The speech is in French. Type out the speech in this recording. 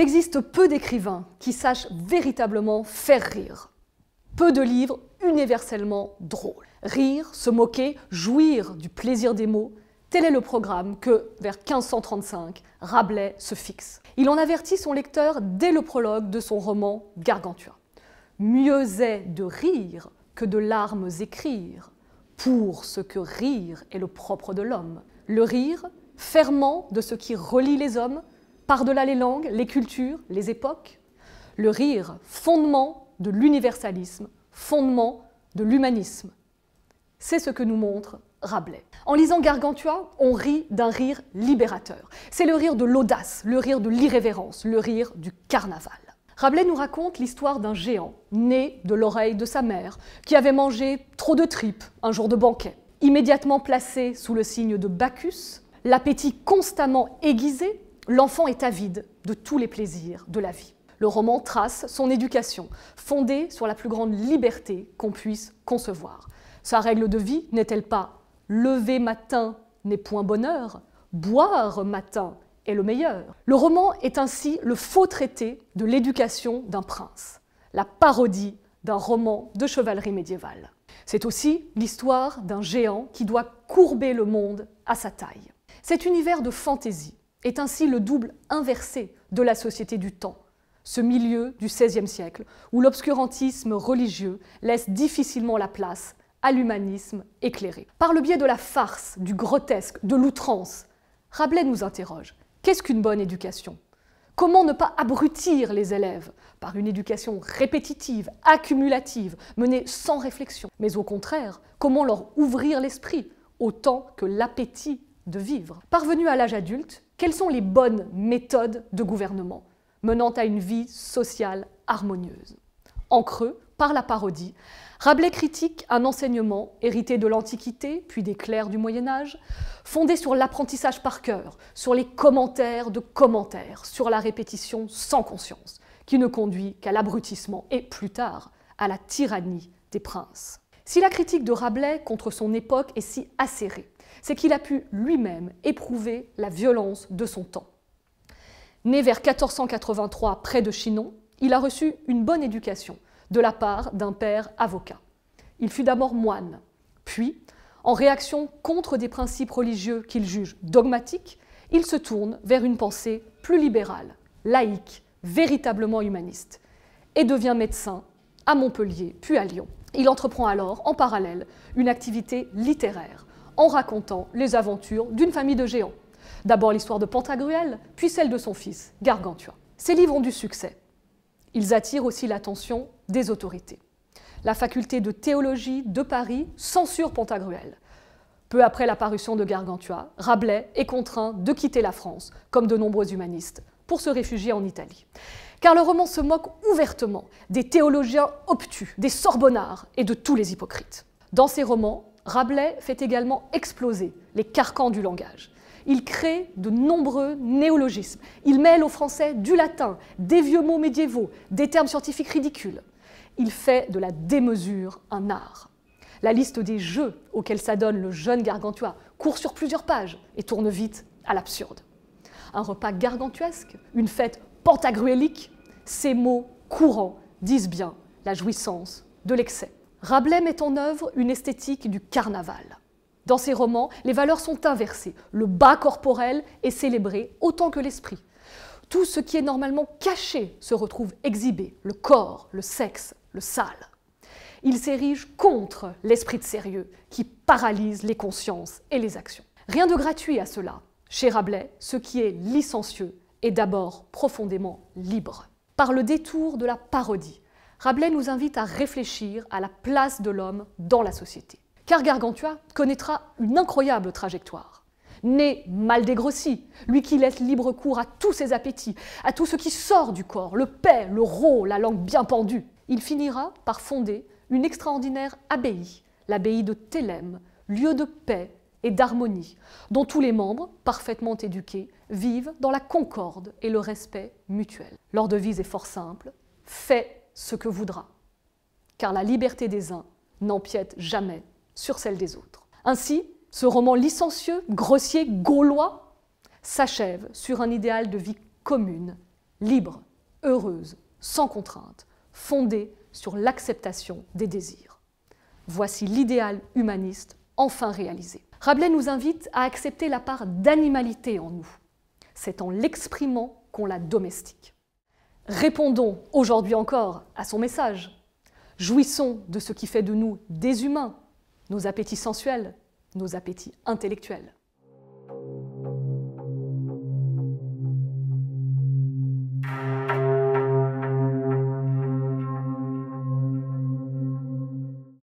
Il existe peu d'écrivains qui sachent véritablement faire rire. Peu de livres universellement drôles. Rire, se moquer, jouir du plaisir des mots, tel est le programme que, vers 1535, Rabelais se fixe. Il en avertit son lecteur dès le prologue de son roman Gargantua. Mieux est de rire que de larmes écrire, pour ce que rire est le propre de l'homme. Le rire, ferment de ce qui relie les hommes, par-delà les langues, les cultures, les époques. Le rire, fondement de l'universalisme, fondement de l'humanisme. C'est ce que nous montre Rabelais. En lisant Gargantua, on rit d'un rire libérateur. C'est le rire de l'audace, le rire de l'irrévérence, le rire du carnaval. Rabelais nous raconte l'histoire d'un géant, né de l'oreille de sa mère, qui avait mangé trop de tripes un jour de banquet. Immédiatement placé sous le signe de Bacchus, l'appétit constamment aiguisé, L'enfant est avide de tous les plaisirs de la vie. Le roman trace son éducation, fondée sur la plus grande liberté qu'on puisse concevoir. Sa règle de vie n'est-elle pas lever matin n'est point bonheur, boire matin est le meilleur. Le roman est ainsi le faux traité de l'éducation d'un prince, la parodie d'un roman de chevalerie médiévale. C'est aussi l'histoire d'un géant qui doit courber le monde à sa taille. Cet univers de fantaisie est ainsi le double inversé de la société du temps, ce milieu du XVIe siècle où l'obscurantisme religieux laisse difficilement la place à l'humanisme éclairé. Par le biais de la farce, du grotesque, de l'outrance, Rabelais nous interroge qu'est-ce qu'une bonne éducation Comment ne pas abrutir les élèves par une éducation répétitive, accumulative, menée sans réflexion Mais au contraire, comment leur ouvrir l'esprit autant que l'appétit de vivre. Parvenu à l'âge adulte, quelles sont les bonnes méthodes de gouvernement menant à une vie sociale harmonieuse En creux, par la parodie, Rabelais critique un enseignement hérité de l'Antiquité, puis des clercs du Moyen Âge, fondé sur l'apprentissage par cœur, sur les commentaires de commentaires, sur la répétition sans conscience, qui ne conduit qu'à l'abrutissement et plus tard à la tyrannie des princes. Si la critique de Rabelais contre son époque est si acérée, c'est qu'il a pu lui-même éprouver la violence de son temps. Né vers 1483 près de Chinon, il a reçu une bonne éducation de la part d'un père avocat. Il fut d'abord moine, puis, en réaction contre des principes religieux qu'il juge dogmatiques, il se tourne vers une pensée plus libérale, laïque, véritablement humaniste, et devient médecin à Montpellier, puis à Lyon. Il entreprend alors, en parallèle, une activité littéraire en racontant les aventures d'une famille de géants. D'abord l'histoire de Pantagruel, puis celle de son fils, Gargantua. Ces livres ont du succès. Ils attirent aussi l'attention des autorités. La faculté de théologie de Paris censure Pantagruel. Peu après l'apparition de Gargantua, Rabelais est contraint de quitter la France, comme de nombreux humanistes, pour se réfugier en Italie. Car le roman se moque ouvertement des théologiens obtus, des sorbonnards et de tous les hypocrites. Dans ses romans, Rabelais fait également exploser les carcans du langage. Il crée de nombreux néologismes. Il mêle au français du latin, des vieux mots médiévaux, des termes scientifiques ridicules. Il fait de la démesure un art. La liste des jeux auxquels s'adonne le jeune Gargantua court sur plusieurs pages et tourne vite à l'absurde. Un repas gargantuesque, une fête pantagruélique, ces mots courants disent bien la jouissance de l'excès. Rabelais met en œuvre une esthétique du carnaval. Dans ses romans, les valeurs sont inversées. Le bas corporel est célébré autant que l'esprit. Tout ce qui est normalement caché se retrouve exhibé, le corps, le sexe, le sale. Il s'érige contre l'esprit de sérieux qui paralyse les consciences et les actions. Rien de gratuit à cela. Chez Rabelais, ce qui est licencieux est d'abord profondément libre. Par le détour de la parodie, Rabelais nous invite à réfléchir à la place de l'homme dans la société. Car Gargantua connaîtra une incroyable trajectoire. Né mal dégrossi, lui qui laisse libre cours à tous ses appétits, à tout ce qui sort du corps, le paix, le rôle, la langue bien pendue, il finira par fonder une extraordinaire abbaye, l'abbaye de Thélème, lieu de paix et d'harmonie, dont tous les membres, parfaitement éduqués, vivent dans la concorde et le respect mutuel. Leur devise est fort simple, fais ce que voudra, car la liberté des uns n'empiète jamais sur celle des autres. Ainsi, ce roman licencieux, grossier, gaulois, s'achève sur un idéal de vie commune, libre, heureuse, sans contrainte, fondé sur l'acceptation des désirs. Voici l'idéal humaniste enfin réalisé. Rabelais nous invite à accepter la part d'animalité en nous. C'est en l'exprimant qu'on la domestique. Répondons aujourd'hui encore à son message. Jouissons de ce qui fait de nous des humains, nos appétits sensuels, nos appétits intellectuels.